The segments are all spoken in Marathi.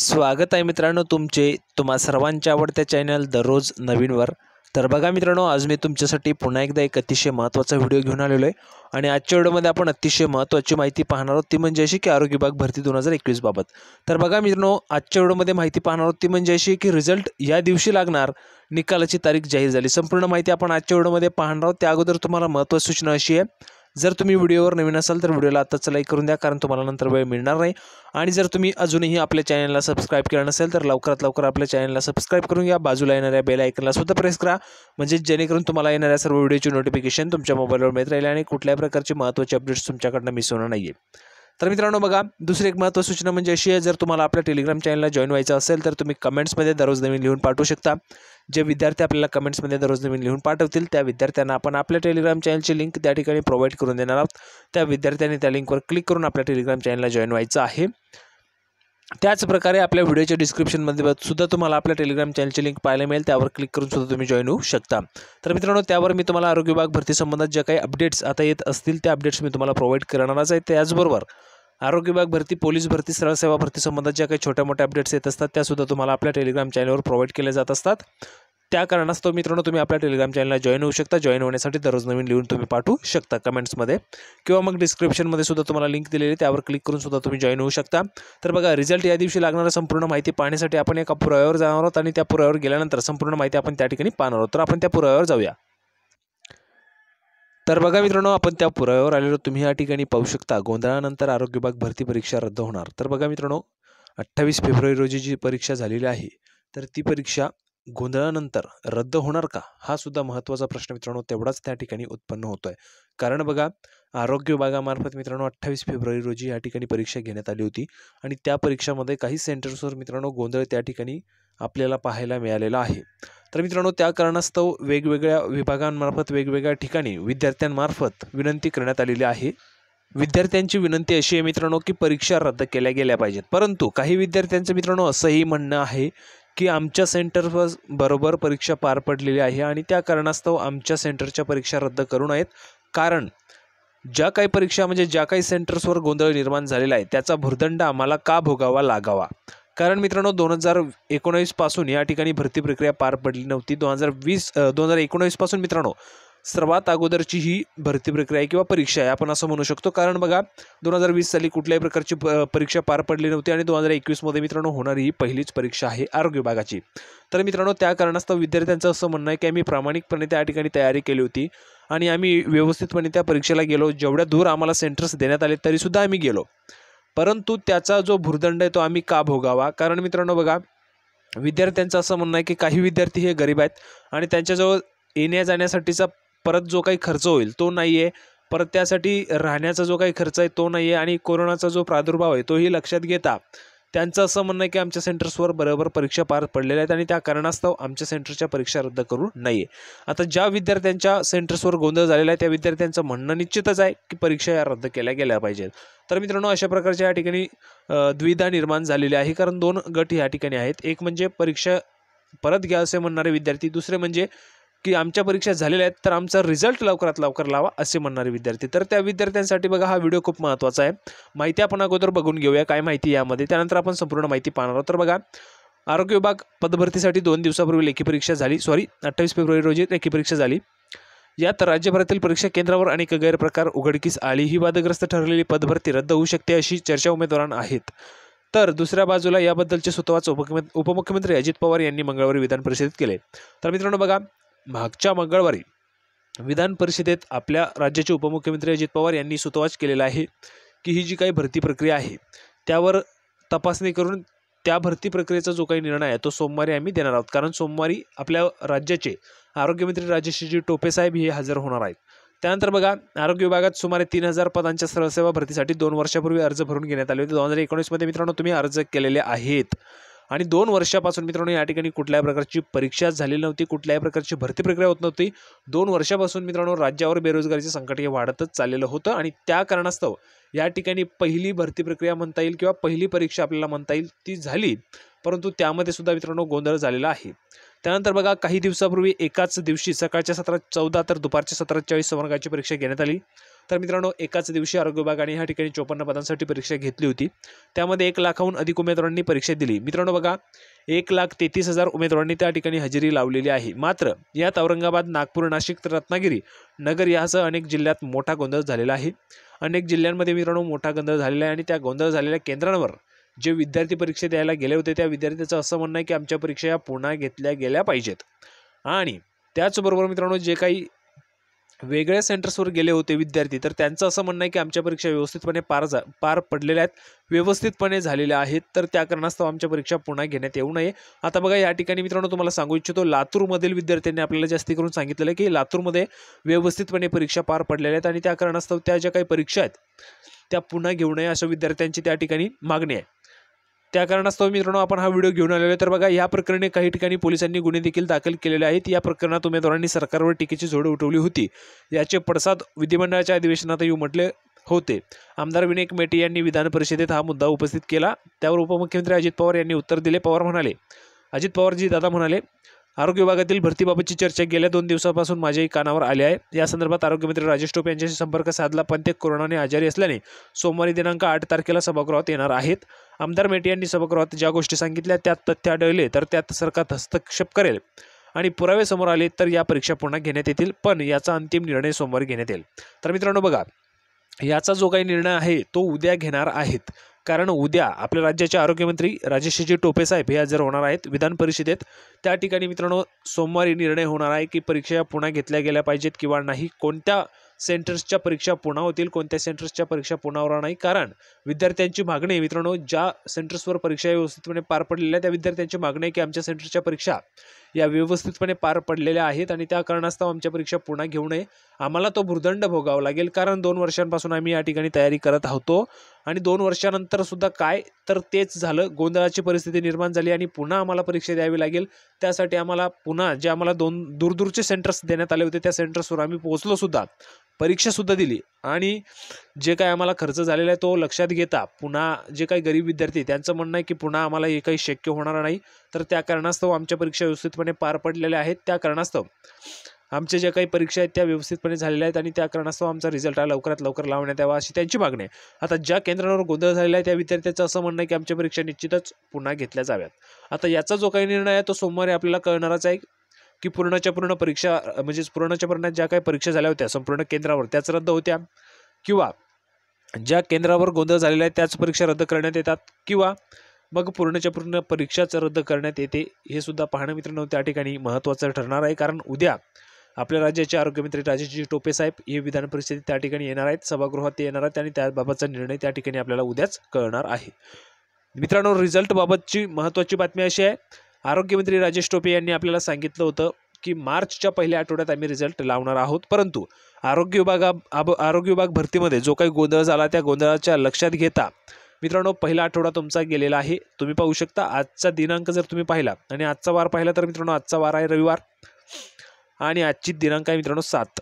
स्वागत आहे मित्रांनो तुमचे तुम्हा सर्वांच्या आवडत्या चॅनल दररोज नवीनवर तर बघा मित्रांनो आज मी तुमच्यासाठी पुन्हा एकदा एक अतिशय महत्त्वाचा व्हिडिओ घेऊन आलेलो आहे आणि आजच्या व्हिडिओमध्ये आपण अतिशय महत्त्वाची माहिती पाहणार आहोत ती म्हणजे अशी की आरोग्य विभाग भरती दोन हजार एकवीसबाबत तर बघा मित्रांनो आजच्या व्हिडिओमध्ये माहिती पाहणार आहोत ती म्हणजे अशी की रिझल्ट या दिवशी लागणार निकालाची तारीख जाहीर झाली संपूर्ण माहिती आपण आजच्या व्हिडिओमध्ये पाहणार आहोत त्या अगोदर तुम्हाला महत्त्वाची सूचना अशी आहे जर तुम्ही व्हिडिओवर नवीन असाल तर व्हिडिओला आताच लाईक करून द्या कारण तुम्हाला नंतर वेळ मिळणार नाही आणि जर तुम्ही अजूनही आपल्या चॅनलला सबस्क्राईब केलं नसेल तर लवकरात लवकर आपल्या चॅनलला सबस्क्राईब करून घ्या बाजूला येणाऱ्या बेल आयकनला सुद्धा प्रेस करा म्हणजे जेणेकरून तुम्हाला येणाऱ्या सर्व व्हिडिओची नोटिफिकेशन तुमच्या मोबाईलवर मिळत राहील आणि कुठल्याही प्रकारची महत्त्वाची अपडेट्स तुमच्याकडनं मिस होणार नाही आहे तर मित्रांनो बघा दुसरी एक महत्त्व सूचना म्हणजे अशी आहे जर तुम्हाला आपल्या टेलिग्राम चॅनलला जॉईन व्हायचं असेल तर तुम्ही कमेंट्समध्ये दररोज नवीन लिहून पाठवू शकता जे विद्यार्थी आपल्याला कमेंट्समध्ये दररोज नवीन लिहून पाठवतील त्या विद्यार्थ्यांना आपण आपल्या टेलिग्राम चॅनलची लिंक त्या ठिकाणी प्रोव्हाइड करून देणार आहोत त्या विद्यार्थ्यांनी त्या लिंकवर क्लिक करून आपल्या टेलिग्राम चॅनलला जॉईन व्हायचं आहे त्याचप्रकारे आपल्या व्हिडिओच्या डिस्क्रिप्शनमध्ये सुद्धा तुम्हाला आपल्या टेलिग्राम चॅनलची लिंक पाहायला मिळेल त्यावर क्लिक करून सुद्धा तुम्ही जॉईन होऊ शकता तर मित्रांनो त्यावर मी तुम्हाला आरोग्य विभाग भरती ज्या काही अपडेट्स आता येत असतील त्या अपडेट्स मी तुम्हाला प्रोव्हाइड करणारच आहे त्याचबरोबर आरोग्य विभाग भरती पोलीस भरती सरळ सेवा भरती संबंधात ज्या काही छोट्या मोठ्या अपडेट्स येत असतात त्यासुद्धा तुम्हाला आपल्या टेलिग्राम चॅनलवर प्रोव्हाइड केल्या जात असतात त्या कारणास्तव मित्रांनो तुम्ही आपल्या टेलिग्राम चॅनलला जॉईन होऊ शकता जॉईन होण्यासाठी दररोज नवीन लिहून तुम्ही पाठवू शकता कमेंट्समध्ये किंवा मग डिस्क्रिप्शनमध्ये सुद्धा तुम्हाला लिंक दिलेली त्यावर क्लिक करून सुद्धा तुम्ही जॉईन होऊ शकता तर बघा रिझल्ट या दिवशी लागणारं संपूर्ण माहिती पाहण्यासाठी आपण एका पुराव्यावर जाणार आहोत आणि त्या पुराव्यावर गेल्यानंतर संपूर्ण माहिती आपण त्या ठिकाणी पाहणार आहोत तर आपण त्या पुराव्यावर जाऊया तर बघा मित्रांनो आपण त्या पुराव्यावर आलेलो तुम्ही या ठिकाणी पाहू शकता गोंधळानंतर आरोग्य विभाग भरती परीक्षा रद्द होणार तर बघा मित्रांनो अठ्ठावीस फेब्रुवारी रोजी जी परीक्षा झालेली आहे तर ती परीक्षा गोंधळानंतर रद्द होणार का हा सुद्धा महत्त्वाचा प्रश्न मित्रांनो तेवढाच त्या ठिकाणी उत्पन्न होतो आहे कारण बघा आरोग्य विभागामार्फत मित्रांनो अठ्ठावीस फेब्रुवारी रोजी या ठिकाणी परीक्षा घेण्यात आली होती आणि त्या परीक्षामध्ये काही सेंटर्सवर मित्रांनो गोंधळ त्या ठिकाणी आपल्याला पाहायला मिळालेला आहे तर मित्रांनो त्या कारणास्तव वेगवेगळ्या विभागांमार्फत वेगवेगळ्या ठिकाणी विद्यार्थ्यांमार्फत विनंती करण्यात आलेली आहे विद्यार्थ्यांची विनंती अशी आहे मित्रांनो की परीक्षा रद्द केल्या गेल्या पाहिजेत परंतु काही विद्यार्थ्यांचं मित्रांनो असंही म्हणणं आहे की आमच्या सेंटरवर बरोबर परीक्षा पार पडलेली आहे आणि त्या कारणास्तव आमच्या सेंटरच्या परीक्षा रद्द करू नयेत कारण ज्या काही परीक्षा म्हणजे ज्या काही सेंटर्सवर गोंधळ निर्माण झालेला आहे त्याचा भुर्दंड आम्हाला का भोगावा लागावा कारण मित्रांनो दोन हजार एकोणावीसपासून या ठिकाणी भरती प्रक्रिया पार पडली नव्हती दोन हजार वीस दोन हजार एकोणावीसपासून मित्रांनो सर्वात अगोदरची ही भरती प्रक्रिया आहे किंवा परीक्षा आहे आपण असं म्हणू शकतो कारण बघा दोन हजार वीस साली कुठल्याही प्रकारची परीक्षा पार पडली नव्हती आणि दोन हजार एकवीसमध्ये मित्रांनो होणारी ही पहिलीच परीक्षा आहे आरोग्य विभागाची तर मित्रांनो त्या कारणास्तव विद्यार्थ्यांचं असं म्हणणं आहे की आम्ही प्रामाणिकपणे त्या ठिकाणी तयारी केली होती आणि आम्ही व्यवस्थितपणे त्या परीक्षेला गेलो जेवढ्या दूर आम्हाला सेंटर्स देण्यात आले तरीसुद्धा आम्ही गेलो परंतु त्याचा जो भूर्दंड आहे तो आम्ही का भोगावा कारण मित्रांनो बघा विद्यार्थ्यांचं असं म्हणणं आहे की काही विद्यार्थी हे गरीब आहेत आणि त्यांच्याजवळ येण्या जाण्यासाठीचा परत जो काही खर्च होईल तो नाही आहे परत त्यासाठी राहण्याचा जो काही खर्च आहे तो नाही आहे आणि कोरोनाचा जो प्रादुर्भाव आहे तोही लक्षात घेता त्यांचं असं म्हणणं आहे की आमच्या सेंटर्सवर बरोबर परीक्षा पार पडलेल्या आहेत आणि त्या कारणास्तव आमच्या सेंटर्सच्या परीक्षा रद्द करू नये आता ज्या विद्यार्थ्यांच्या सेंटर्सवर गोंधळ झालेला आहे त्या विद्यार्थ्यांचं म्हणणं निश्चितच आहे की परीक्षा या रद्द केल्या गेल्या पाहिजेत तर मित्रांनो अशा प्रकारच्या या ठिकाणी द्विधा निर्माण झालेली आहे कारण दोन गट या ठिकाणी आहेत एक म्हणजे परीक्षा परत घ्या असे म्हणणारे विद्यार्थी दुसरे म्हणजे की आमच्या परीक्षा झालेल्या आहेत तर आमचा रिझल्ट लवकरात लवकर लावा असे म्हणणारे विद्यार्थी तर त्या विद्यार्थ्यांसाठी बघा हा व्हिडिओ खूप महत्त्वाचा आहे माहिती आपण अगोदर बघून घेऊया काय माहिती यामध्ये त्यानंतर आपण संपूर्ण माहिती पाहणार आहोत तर बघा आरोग्य विभाग पदभरतीसाठी दोन दिवसापूर्वी लेखी परीक्षा झाली सॉरी अठ्ठावीस फेब्रुवारी रोजी लेखी परीक्षा झाली यात राज्यभरातील परीक्षा केंद्रावर अनेक गैरप्रकार उघडकीस आली ही वादग्रस्त ठरलेली पदभरती रद्द होऊ शकते अशी चर्चा उमेदवारांना आहेत तर दुसऱ्या बाजूला याबद्दलचे स्वतःच उपमुख्यमंत्री अजित पवार यांनी मंगळवारी विधान परिषदेत केले तर मित्रांनो बघा मागच्या मंगळवारी विधान परिषदेत आपल्या राज्याचे उपमुख्यमंत्री अजित पवार यांनी सुतवाच केलेला आहे की ही जी काही भरती प्रक्रिया आहे त्यावर तपासणी करून त्या भरती प्रक्रियेचा जो काही निर्णय आहे तो सोमवारी आम्ही देणार आहोत कारण सोमवारी आपल्या राज्याचे आरोग्यमंत्री राजेशजी टोपेसाहेब हे हजर होणार आहेत त्यानंतर बघा आरोग्य विभागात सुमारे तीन हजार पदांच्या सरळसेवा भरतीसाठी दोन वर्षापूर्वी अर्ज भरून घेण्यात आले होते दोन हजार एकोणीसमध्ये मित्रांनो तुम्ही अर्ज केलेले आहेत आणि दोन वर्षापासून मित्रांनो या ठिकाणी कुठल्याही प्रकारची परीक्षा झालेली नव्हती कुठल्याही प्रकारची भरती प्रक्रिया होत नव्हती दोन वर्षापासून मित्रांनो राज्यावर बेरोजगारीचे संकट हे वाढतच चाललेलं होतं आणि त्या कारणास्तव या ठिकाणी पहिली भरती प्रक्रिया म्हणता येईल किंवा पहिली परीक्षा आपल्याला म्हणता येईल ती झाली परंतु त्यामध्ये सुद्धा मित्रांनो गोंधळ झालेला आहे त्यानंतर बघा काही दिवसापूर्वी एकाच दिवशी सकाळच्या सत्रात चौदा तर दुपारच्या सत्रात चाळीस वर्गाची परीक्षा घेण्यात आली तर मित्रांनो एकाच दिवशी आरोग्य विभागाने ह्या ठिकाणी चोपन्न पदांसाठी परीक्षा घेतली होती त्यामध्ये एक लाखाहून अधिक उमेदवारांनी परीक्षा दिली मित्रांनो बघा एक लाख तेहतीस हजार उमेदवारांनी त्या ठिकाणी हजेरी लावलेली आहे मात्र यात औरंगाबाद नागपूर नाशिक तर रत्नागिरी नगर यासह अनेक जिल्ह्यात मोठा गोंधळ झालेला आहे अनेक जिल्ह्यांमध्ये मित्रांनो मोठा गोंधळ झालेला आहे आणि त्या गोंधळ झालेल्या केंद्रांवर जे विद्यार्थी परीक्षा द्यायला गेले होते त्या विद्यार्थ्याचं असं म्हणणं आहे की आमच्या परीक्षा या पुन्हा घेतल्या गेल्या पाहिजेत आणि त्याचबरोबर मित्रांनो जे काही वेगळ्या सेंटर्सवर गेले होते विद्यार्थी तर त्यांचं असं म्हणणं आहे की आमच्या परीक्षा व्यवस्थितपणे पार जा पार पडलेल्या आहेत व्यवस्थितपणे झालेल्या आहेत तर त्या कारणास्तव आमच्या परीक्षा पुन्हा घेण्यात येऊ नये आता बघा या ठिकाणी मित्रांनो तुम्हाला सांगू इच्छितो लातूरमधील विद्यार्थ्यांनी आपल्याला जास्ती करून सांगितलेलं आहे की लातूरमध्ये व्यवस्थितपणे परीक्षा पार पडलेल्या आहेत आणि त्या कारणास्तव त्या ज्या काही परीक्षा आहेत त्या पुन्हा घेऊ नये अशा विद्यार्थ्यांची त्या ठिकाणी मागणी आहे त्या कारणास्तव मित्रांनो आपण हा व्हिडिओ घेऊन आलेलो तर बघा या प्रकरणी काही ठिकाणी पोलिसांनी गुन्हे देखील दाखल केलेले आहेत या प्रकरणात उमेदवारांनी सरकारवर टीकेची झोड उठवली होती याचे पडसाद विधिमंडळाच्या अधिवेशनात येऊ म्हटले होते आमदार विनायक मेटे यांनी विधान परिषदेत हा मुद्दा उपस्थित केला त्यावर उपमुख्यमंत्री अजित पवार यांनी उत्तर दिले पवार म्हणाले अजित पवारजी दादा म्हणाले आरोग्य विभागातील भरतीबाबतची चर्चा गेल्या दोन दिवसापासून माझ्याही कानावर आली आहे या संदर्भात आरोग्यमंत्री राजेश टोपे यांच्याशी संपर्क साधला पण ते कोरोनाने आजारी असल्याने सोमवारी दिनांक आठ तारखेला सभागृहात येणार आहेत आमदार मेटे यांनी सभागृहात ज्या गोष्टी सांगितल्या त्यात तथ्य आढळले तर त्यात सरकार हस्तक्षेप करेल आणि पुरावे समोर आले तर या परीक्षा पुन्हा घेण्यात येतील पण याचा अंतिम निर्णय सोमवारी घेण्यात येईल तर मित्रांनो बघा याचा जो काही निर्णय आहे तो उद्या घेणार आहेत कारण उद्या आपल्या राज्याचे आरोग्यमंत्री राजेशजी टोपे साहेब हे हजर होणार आहेत विधान परिषदेत त्या ठिकाणी मित्रांनो सोमवारी निर्णय होणार आहे की परीक्षा पुन्हा घेतल्या गेल्या पाहिजेत किंवा नाही कोणत्या सेंटर्सच्या परीक्षा पुन्हा होतील कोणत्या सेंटर्सच्या परीक्षा पुन्हा होणार नाही कारण विद्यार्थ्यांची मागणी मित्रांनो ज्या सेंटर्सवर परीक्षा व्यवस्थितपणे पार पडलेल्या त्या विद्यार्थ्यांची मागणी आहे की आमच्या सेंटर्सच्या परीक्षा या व्यवस्थितपणे पार पडलेल्या आहेत आणि त्या कारणास्तव आमच्या परीक्षा पुन्हा घेऊ नये आम्हाला तो भुर्दंड भोगावा लागेल कारण दोन वर्षांपासून आम्ही या ठिकाणी तयारी करत आहोत आणि दोन वर्षानंतर सुद्धा काय तर तेच झालं गोंधळाची परिस्थिती निर्माण झाली आणि पुन्हा आम्हाला परीक्षा द्यावी लागेल त्यासाठी आम्हाला पुन्हा जे आम्हाला दोन दूरदूरचे सेंटर्स देण्यात आले होते त्या सेंटर्सवर आम्ही सुद्धा परीक्षा सुद्धा दिली आणि जे काय आम्हाला खर्च झालेला आहे तो लक्षात घेता पुन्हा जे काही गरीब विद्यार्थी त्यांचं म्हणणं आहे की पुन्हा आम्हाला हे काही शक्य होणार नाही तर त्या कारणास्तव आमच्या परीक्षा व्यवस्थितपणे पार पडलेल्या आहेत त्या कारणास्तव आमच्या ज्या काही परीक्षा आहेत त्या व्यवस्थितपणे झालेल्या आहेत आणि त्या कारणास्तव आमचा रिझल्ट हा लवकरात लवकर लावण्यात यावा अशी त्यांची मागणी आहे आता ज्या केंद्रांवर गोंधळ झालेला आहे त्या विद्यार्थ्याचं असं म्हणणं आहे की आमच्या परीक्षा निश्चितच पुन्हा घेतल्या जाव्यात आता याचा जो काही निर्णय आहे तो सोमवारी आपल्याला कळणारच आहे की पूर्णच्या पूर्ण परीक्षा म्हणजेच पूर्णच्या पूर्ण ज्या काही परीक्षा झाल्या होत्या संपूर्ण केंद्रावर त्याच रद्द होत्या किंवा ज्या केंद्रावर गोंधळ झालेला आहे त्याच परीक्षा रद्द करण्यात येतात किंवा मग पूर्णच्या पूर्ण परीक्षाच रद्द करण्यात येते हे सुद्धा पाहणं मित्रांनो त्या ठिकाणी महत्त्वाचं ठरणार आहे कारण उद्या आपल्या राज्याचे आरोग्यमंत्री राजेशजी टोपे साहेब हे विधान परिषदेत त्या ठिकाणी येणार आहेत सभागृहात ते येणार आहेत आणि त्याबाबतचा निर्णय त्या ठिकाणी आपल्याला उद्याच कळणार आहे मित्रांनो रिझल्टबाबतची महत्त्वाची बातमी अशी आहे आरोग्यमंत्री राजेश टोपे यांनी आपल्याला सांगितलं होतं की मार्चच्या पहिल्या आठवड्यात आम्ही रिझल्ट लावणार आहोत परंतु आरोग्य विभागा आरोग्य विभाग भरतीमध्ये जो काही गोंधळ झाला त्या गोंधळाच्या लक्षात घेता मित्रांनो पहिला आठवडा तुमचा गेलेला आहे तुम्ही पाहू शकता आजचा दिनांक जर तुम्ही पाहिला आणि आजचा वार पाहिला तर मित्रांनो आजचा वार आहे रविवार आणि आजची दिनांक आहे मित्रांनो सात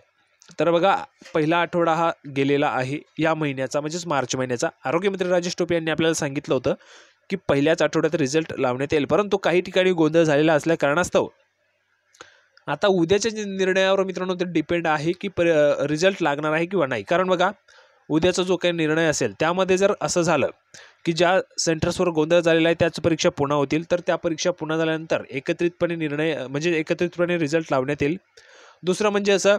तर बघा पहिला आठवडा हा गेलेला आहे या महिन्याचा म्हणजेच मार्च महिन्याचा आरोग्यमंत्री राजेश टोपे यांनी आपल्याला सांगितलं होतं की पहिल्याच आठवड्यात रिझल्ट लावण्यात येईल परंतु काही ठिकाणी गोंधळ झालेला असल्या कारणास्तव आता उद्याच्या निर्णयावर मित्रांनो ते डिपेंड आहे की रिझल्ट लागणार आहे किंवा नाही कारण बघा उद्याचा जो काही निर्णय असेल त्यामध्ये जर असं झालं की ज्या सेंटर्सवर गोंधळ झालेला आहे त्याच परीक्षा पुन्हा होतील तर त्या परीक्षा पुन्हा झाल्यानंतर एकत्रितपणे निर्णय म्हणजे एकत्रितपणे रिझल्ट लावण्यात येईल दुसरं म्हणजे असं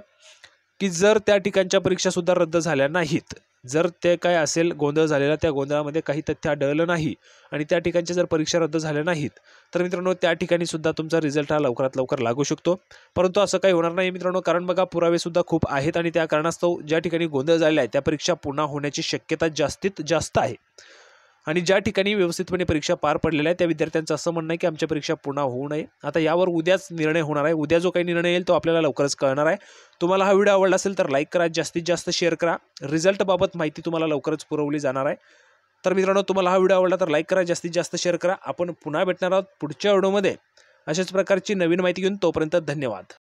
की जर त्या ठिकाणच्या परीक्षासुद्धा रद्द झाल्या नाहीत जर ते काय असेल गोंधळ झालेला त्या गोंधळामध्ये काही तथ्य आढळलं नाही आणि त्या ठिकाणच्या जर परीक्षा रद्द झाल्या नाहीत तर मित्रांनो त्या ठिकाणी सुद्धा तुमचा रिझल्ट हा लवकरात लवकर लागू शकतो परंतु असं काही होणार नाही मित्रांनो कारण बघा पुरावेसुद्धा खूप आहेत आणि त्या कारणास्तव ज्या ठिकाणी गोंधळ झालेला आहे त्या परीक्षा पुन्हा होण्याची शक्यता जास्तीत जास्त आहे आणि ज्या ठिकाणी व्यवस्थितपणे परीक्षा पार पडलेल्या आहेत त्या विद्यार्थ्यांचं असं म्हणणं आहे की आमच्या परीक्षा पुन्हा होऊ नये आता यावर उद्याच निर्णय होणार आहे उद्या जो काही निर्णय येईल तो आपल्याला लवकरच कळणार आहे तुम्हाला हा व्हिडिओ आवडला असेल तर लाईक करा जास्तीत जास्त शेअर करा रिझल्टबाबत माहिती तुम्हाला लवकरच पुरवली जाणार आहे तर मित्रांनो तुम्हाला हा व्हिडिओ आवडला तर लाईक करा जास्तीत जास्त शेअर करा आपण पुन्हा भेटणार आहोत पुढच्या व्हिडिओमध्ये अशाच प्रकारची नवीन माहिती घेऊन तोपर्यंत धन्यवाद